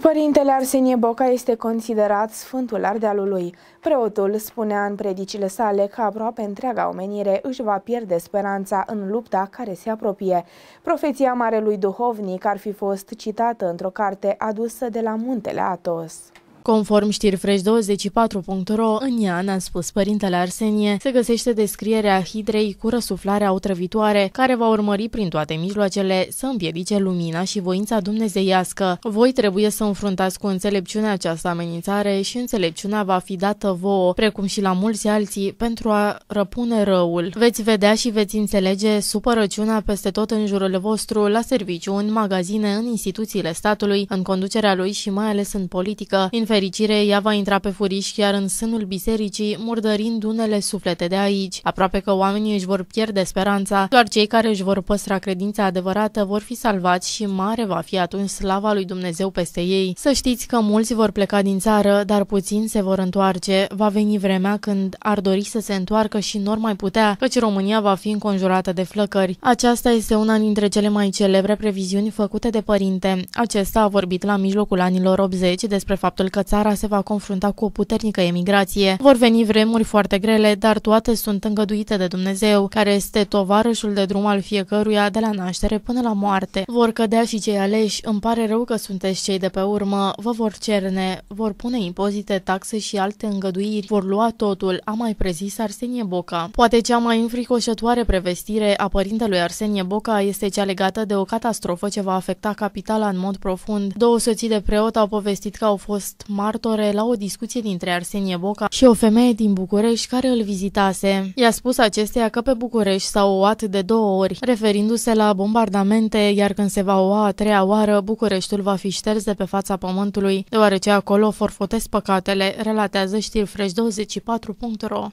Părintele Arsenie Boca este considerat Sfântul Ardealului. Preotul spunea în predicile sale că aproape întreaga omenire își va pierde speranța în lupta care se apropie. Profeția Marelui Duhovnic ar fi fost citată într-o carte adusă de la Muntele Atos. Conform știri fresh24.ro, în ea, a spus părintele Arsenie, se găsește descrierea hidrei cu răsuflarea otrăvitoare, care va urmări prin toate mijloacele să împiedice lumina și voința dumnezeiască. Voi trebuie să înfruntați cu înțelepciunea această amenințare și înțelepciunea va fi dată vouă, precum și la mulți alții, pentru a răpune răul. Veți vedea și veți înțelege supărăciunea peste tot în jurul vostru, la serviciu, în magazine, în instituțiile statului, în conducerea lui și mai ales în politică fericire, ea va intra pe furiș chiar în sânul bisericii, murdărind unele suflete de aici. Aproape că oamenii își vor pierde speranța, doar cei care își vor păstra credința adevărată vor fi salvați și mare va fi atunci slava lui Dumnezeu peste ei. Să știți că mulți vor pleca din țară, dar puțin se vor întoarce. Va veni vremea când ar dori să se întoarcă și nu mai putea, căci România va fi înconjurată de flăcări. Aceasta este una dintre cele mai celebre previziuni făcute de părinte. Acesta a vorbit la mijlocul anilor 80 despre faptul că că țara se va confrunta cu o puternică emigrație. Vor veni vremuri foarte grele, dar toate sunt îngăduite de Dumnezeu, care este tovarășul de drum al fiecăruia de la naștere până la moarte. Vor cădea și cei aleși, îmi pare rău că sunteți cei de pe urmă, vă vor cerne, vor pune impozite, taxe și alte îngăduiri, vor lua totul, a mai prezis Arsenie Boca. Poate cea mai înfricoșătoare prevestire a părintelui Arsenie Boca este cea legată de o catastrofă ce va afecta capitala în mod profund. Două soții de preot au povestit că au fost martore la o discuție dintre Arsenie Boca și o femeie din București care îl vizitase. I-a spus acesteia că pe București s-au oat de două ori, referindu-se la bombardamente, iar când se va oa a treia oară, Bucureștiul va fi șters de pe fața pământului, deoarece acolo forfotesc păcatele, relatează știri fresh24.ro.